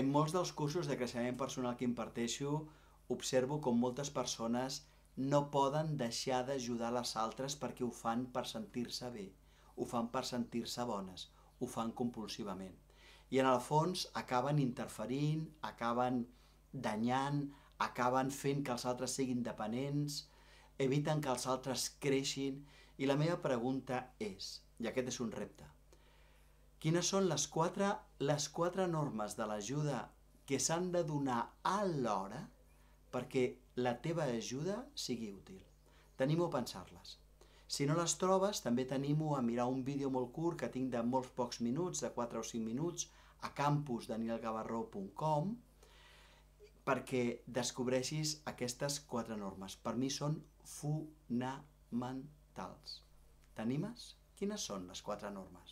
En molts dels cursos de creixement personal que imparteixo, observo com moltes persones no poden deixar d'ajudar les altres perquè ho fan per sentir-se bé, ho fan per sentir-se bones, ho fan compulsivament. I en el fons acaben interferint, acaben danyant, acaben fent que els altres siguin dependents, eviten que els altres creixin i la meva pregunta és, i aquest és un repte, Quines són les quatre, les quatre normes de l'ajuda que s'han de donar alhora perquè la teva ajuda sigui útil? tenim a pensar-les. Si no les trobes, també t'animo a mirar un vídeo molt curt que tinc de molts pocs minuts, de 4 o 5 minuts, a campusdanielgavarró.com perquè descobreixis aquestes quatre normes. Per mi són fonamentals. T'animes? Quines són les quatre normes?